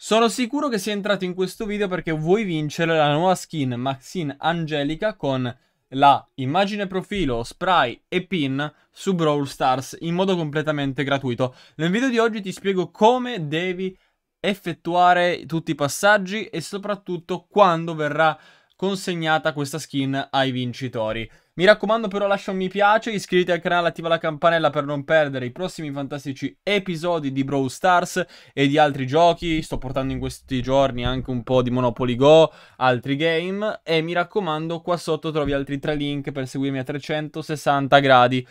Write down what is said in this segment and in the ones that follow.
Sono sicuro che sia entrato in questo video perché vuoi vincere la nuova skin Maxine Angelica con la immagine profilo, spray e pin su Brawl Stars in modo completamente gratuito. Nel video di oggi ti spiego come devi effettuare tutti i passaggi e soprattutto quando verrà consegnata questa skin ai vincitori. Mi raccomando però lascia un mi piace, iscriviti al canale, attiva la campanella per non perdere i prossimi fantastici episodi di Brawl Stars e di altri giochi. Sto portando in questi giorni anche un po' di Monopoly Go, altri game e mi raccomando qua sotto trovi altri tre link per seguirmi a 360 gradi.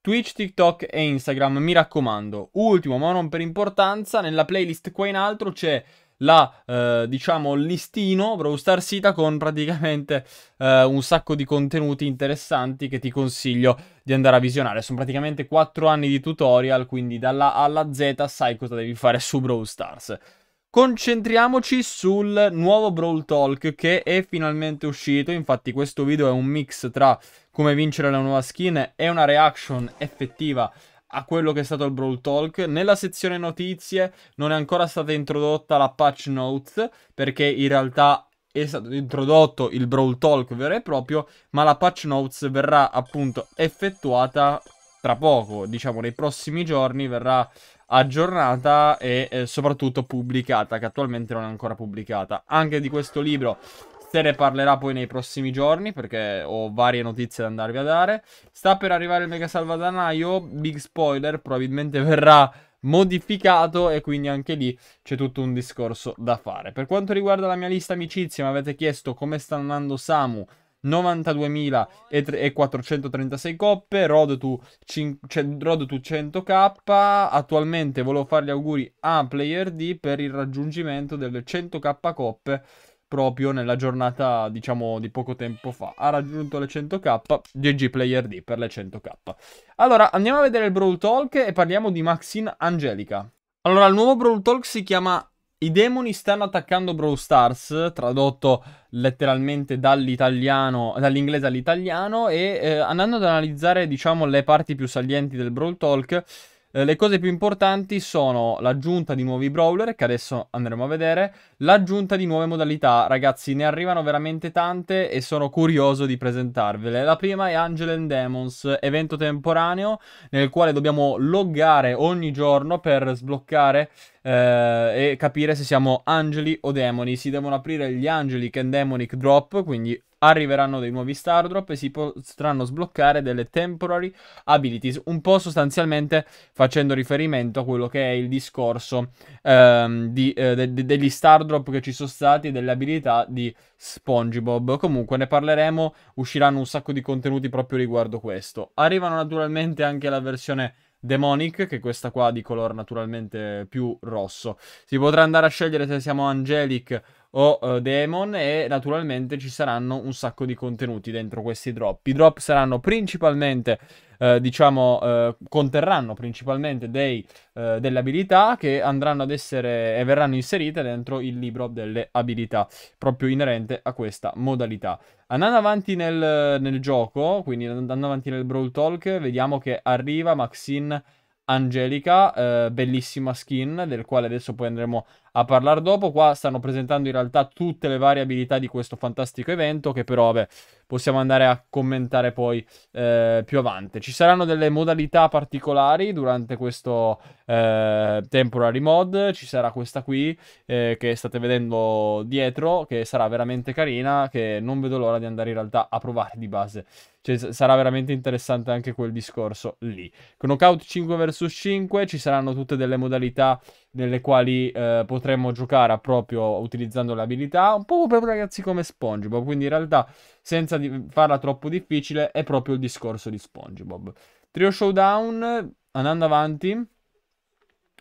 Twitch, TikTok e Instagram, mi raccomando. Ultimo, ma non per importanza, nella playlist qua in alto c'è la, eh, diciamo, listino Brawl Stars Sita con praticamente eh, un sacco di contenuti interessanti che ti consiglio di andare a visionare. Sono praticamente 4 anni di tutorial, quindi dalla A alla Z sai cosa devi fare su Brawl Stars. Concentriamoci sul nuovo Brawl Talk che è finalmente uscito, infatti questo video è un mix tra come vincere la nuova skin e una reaction effettiva a quello che è stato il Brawl Talk. Nella sezione notizie non è ancora stata introdotta la patch notes perché in realtà è stato introdotto il Brawl Talk vero e proprio, ma la patch notes verrà appunto effettuata tra poco, diciamo nei prossimi giorni verrà aggiornata e eh, soprattutto pubblicata, che attualmente non è ancora pubblicata. Anche di questo libro se ne parlerà poi nei prossimi giorni perché ho varie notizie da andarvi a dare. Sta per arrivare il mega salvadanaio, big spoiler, probabilmente verrà modificato e quindi anche lì c'è tutto un discorso da fare. Per quanto riguarda la mia lista amicizia, mi avete chiesto come sta andando Samu. 92.436 coppe, Road to, 100k, attualmente volevo fare gli auguri a Player D per il raggiungimento delle 100k coppe proprio nella giornata, diciamo, di poco tempo fa. Ha raggiunto le 100k, GG Player D per le 100k. Allora, andiamo a vedere il Brawl Talk e parliamo di Maxine Angelica. Allora, il nuovo Brawl Talk si chiama i demoni stanno attaccando Brawl Stars, tradotto letteralmente dall'italiano, dall'inglese all'italiano, e eh, andando ad analizzare, diciamo, le parti più salienti del Brawl Talk, eh, le cose più importanti sono l'aggiunta di nuovi brawler, che adesso andremo a vedere, l'aggiunta di nuove modalità. Ragazzi, ne arrivano veramente tante e sono curioso di presentarvele. La prima è Angel and Demons, evento temporaneo nel quale dobbiamo loggare ogni giorno per sbloccare eh, e capire se siamo angeli o demoni. Si devono aprire gli angelic and demonic drop, quindi arriveranno dei nuovi star drop e si potranno sbloccare delle temporary abilities, un po' sostanzialmente facendo riferimento a quello che è il discorso ehm, di, eh, de- de- degli star drop che ci sono stati e delle abilità di SpongeBob. Comunque ne parleremo, usciranno un sacco di contenuti proprio riguardo questo. Arrivano naturalmente anche la versione Demonic, che è questa qua di color naturalmente più rosso. Si potrà andare a scegliere se siamo Angelic o uh, Demon e naturalmente ci saranno un sacco di contenuti dentro questi drop. I drop saranno principalmente, uh, diciamo, uh, conterranno principalmente dei, delle abilità che andranno ad essere e verranno inserite dentro il libro delle abilità, proprio inerente a questa modalità. Andando avanti nel, nel gioco, quindi andando avanti nel Brawl Talk, vediamo che arriva Maxine Angelica, eh, bellissima skin, del quale adesso poi andremo a parlare dopo. Qua stanno presentando in realtà tutte le varie abilità di questo fantastico evento, che però, vabbè, possiamo andare a commentare poi eh, più avanti. Ci saranno delle modalità particolari durante questo eh, temporary mod, ci sarà questa qui eh, che state vedendo dietro, che sarà veramente carina, che non vedo l'ora di andare in realtà a provare di base cioè, sarà veramente interessante anche quel discorso lì. Knockout 5 vs 5, ci saranno tutte delle modalità nelle quali eh, potremmo giocare proprio utilizzando le abilità, un po' proprio ragazzi come SpongeBob, quindi in realtà senza farla troppo difficile è proprio il discorso di SpongeBob. Trio Showdown, andando avanti,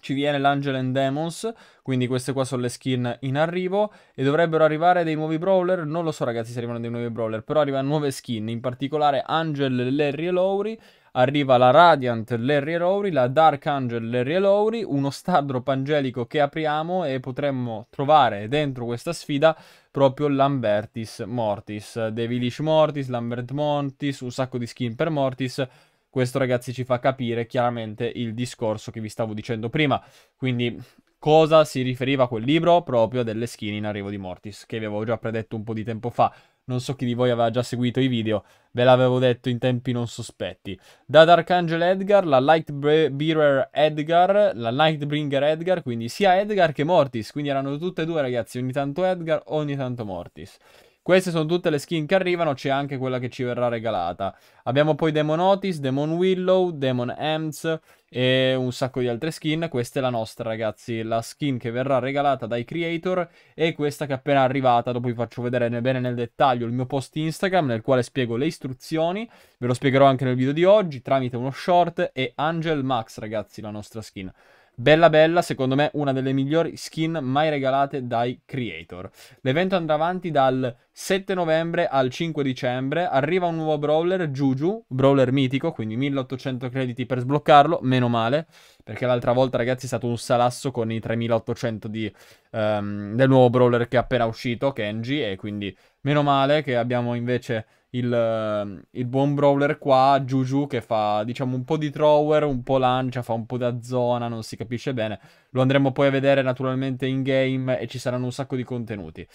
ci viene l'Angel and Demons, quindi queste qua sono le skin in arrivo e dovrebbero arrivare dei nuovi brawler, non lo so ragazzi se arrivano dei nuovi brawler, però arrivano nuove skin, in particolare Angel, Larry e Lowry, arriva la Radiant, Larry e Lowry, la Dark Angel, Larry e Lowry, uno Stardrop angelico che apriamo e potremmo trovare dentro questa sfida proprio Lambertis Mortis, Devilish Mortis, Lambert Mortis, un sacco di skin per Mortis, questo ragazzi ci fa capire chiaramente il discorso che vi stavo dicendo prima. Quindi cosa si riferiva a quel libro? Proprio delle skin in arrivo di Mortis, che vi avevo già predetto un po' di tempo fa. Non so chi di voi aveva già seguito i video, ve l'avevo detto in tempi non sospetti. Dad Arcangel Edgar, la Lightbearer Edgar, la Lightbringer Edgar, quindi sia Edgar che Mortis, quindi erano tutte e due ragazzi, ogni tanto Edgar, ogni tanto Mortis. Queste sono tutte le skin che arrivano, c'è anche quella che ci verrà regalata. Abbiamo poi Demon Otis, Demon Willow, Demon Ems e un sacco di altre skin. Questa è la nostra, ragazzi, la skin che verrà regalata dai creator e questa che è appena arrivata. Dopo vi faccio vedere bene nel dettaglio il mio post Instagram nel quale spiego le istruzioni. Ve lo spiegherò anche nel video di oggi tramite uno short e Angel Max, ragazzi, la nostra skin. Bella bella, secondo me, una delle migliori skin mai regalate dai creator. L'evento andrà avanti dal 7 novembre al 5 dicembre. Arriva un nuovo brawler, Juju, brawler mitico, quindi 1800 crediti per sbloccarlo, meno male, perché l'altra volta, ragazzi, è stato un salasso con i 3800 di um, del nuovo brawler che è appena uscito, Kenji, e quindi meno male che abbiamo invece il, ehm, il buon brawler qua, Juju, che fa diciamo un po' di thrower, un po' lancia, fa un po' da zona, non si capisce bene. Lo andremo poi a vedere naturalmente in game e ci saranno un sacco di contenuti.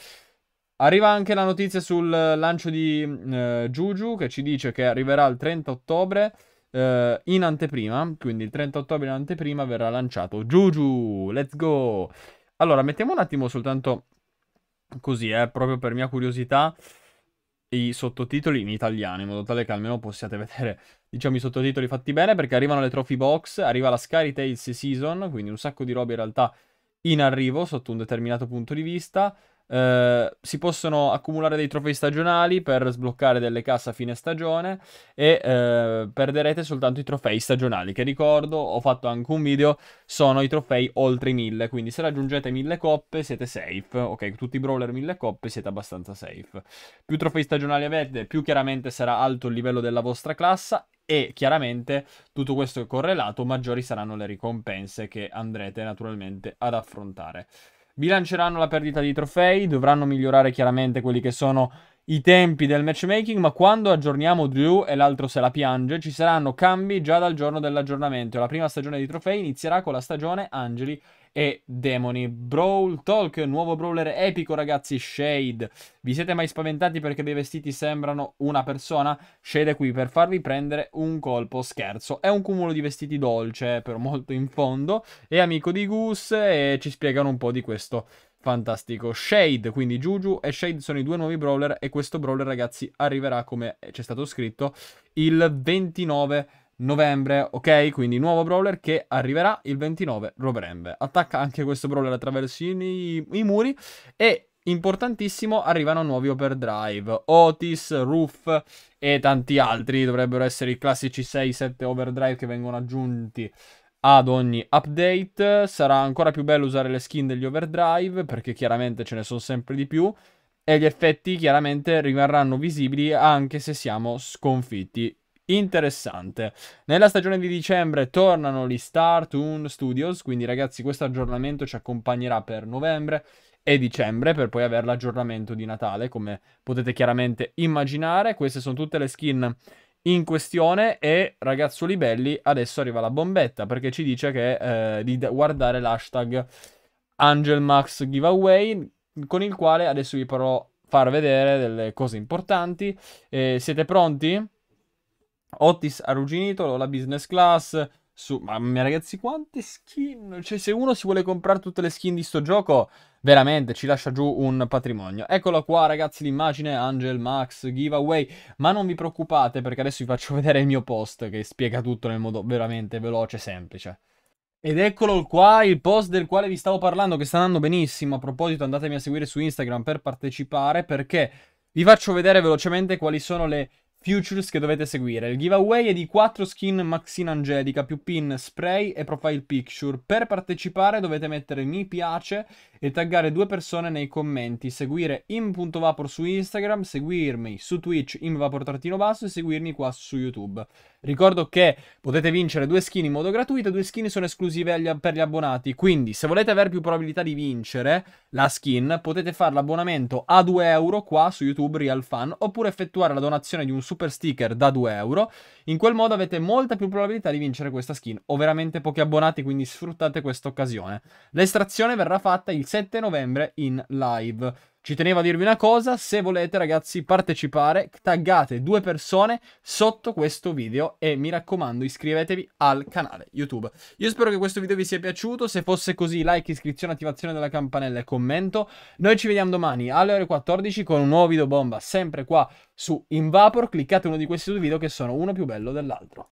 Arriva anche la notizia sul lancio di mm, eh, Juju che ci dice che arriverà il 30 ottobre eh, in anteprima, quindi il 30 ottobre in anteprima verrà lanciato Juju, let's go! Allora, mettiamo un attimo soltanto così, eh, proprio per mia curiosità, i sottotitoli in italiano, in modo tale che almeno possiate vedere, diciamo, i sottotitoli fatti bene, perché arrivano le trophy box, arriva la Sky Tales Season, quindi un sacco di robe in realtà in arrivo sotto un determinato punto di vista. Eh, si possono accumulare dei trofei stagionali per sbloccare delle casse a fine stagione e eh, perderete soltanto i trofei stagionali, che ricordo, ho fatto anche un video, sono i trofei oltre i 1000, quindi se raggiungete 1000 coppe siete safe, ok, tutti i brawler 1000 coppe siete abbastanza safe. Più trofei stagionali avete, più chiaramente sarà alto il livello della vostra classe e chiaramente tutto questo è correlato, maggiori saranno le ricompense che andrete naturalmente ad affrontare bilanceranno la perdita di trofei, dovranno migliorare chiaramente quelli che sono i tempi del matchmaking, ma quando aggiorniamo Drew e l'altro se la piange, ci saranno cambi già dal giorno dell'aggiornamento. La prima stagione di trofei inizierà con la stagione Angeli e demoni. Brawl Talk, nuovo brawler epico ragazzi, Shade. Vi siete mai spaventati perché dei vestiti sembrano una persona? Shade è qui per farvi prendere un colpo scherzo. È un cumulo di vestiti dolce, però molto in fondo. È amico di Gus e ci spiegano un po' di questo fantastico. Shade, quindi Juju e Shade sono i due nuovi brawler e questo brawler ragazzi arriverà, come c'è stato scritto, il 29 novembre, ok? Quindi nuovo brawler che arriverà il 29 novembre. Attacca anche questo brawler attraverso i, i muri e importantissimo arrivano nuovi overdrive, Otis, Roof e tanti altri, dovrebbero essere i classici 6-7 overdrive che vengono aggiunti ad ogni update. Sarà ancora più bello usare le skin degli overdrive perché chiaramente ce ne sono sempre di più e gli effetti chiaramente rimarranno visibili anche se siamo sconfitti interessante. Nella stagione di dicembre tornano gli Startoon Studios, quindi ragazzi questo aggiornamento ci accompagnerà per novembre e dicembre per poi avere l'aggiornamento di Natale, come potete chiaramente immaginare. Queste sono tutte le skin in questione e ragazzuoli belli adesso arriva la bombetta perché ci dice che, eh, di guardare l'hashtag AngelMax Giveaway con il quale adesso vi farò far vedere delle cose importanti. Eh, siete pronti? Otis arrugginito, la business class. Su, mamma ragazzi, quante skin! Cioè, se uno si vuole comprare tutte le skin di sto gioco, veramente ci lascia giù un patrimonio. Eccolo qua, ragazzi, l'immagine Angel Max giveaway. Ma non vi preoccupate, perché adesso vi faccio vedere il mio post che spiega tutto nel modo veramente veloce e semplice. Ed eccolo qua il post del quale vi stavo parlando, che sta andando benissimo. A proposito, andatemi a seguire su Instagram per partecipare, perché vi faccio vedere velocemente quali sono le futures che dovete seguire. Il giveaway è di 4 skin Maxine Angelica più pin, spray e profile picture. Per partecipare dovete mettere mi piace e taggare due persone nei commenti, seguire im.vapor su Instagram, seguirmi su Twitch imvapor-basso e seguirmi qua su YouTube. Ricordo che potete vincere due skin in modo gratuito, due skin sono esclusive agli, per gli abbonati, quindi se volete avere più probabilità di vincere la skin potete fare l'abbonamento a 2 euro qua su YouTube Real Fan oppure effettuare la donazione di un super sticker da 2 euro, in quel modo avete molta più probabilità di vincere questa skin. Ho veramente pochi abbonati quindi sfruttate questa occasione. L'estrazione verrà fatta il 7 novembre in live. Ci tenevo a dirvi una cosa, se volete ragazzi partecipare, taggate due persone sotto questo video e mi raccomando iscrivetevi al canale YouTube. Io spero che questo video vi sia piaciuto, se fosse così like, iscrizione, attivazione della campanella e commento. Noi ci vediamo domani alle ore 14 con un nuovo video bomba sempre qua su Invapor, cliccate uno di questi due video che sono uno più bello dell'altro.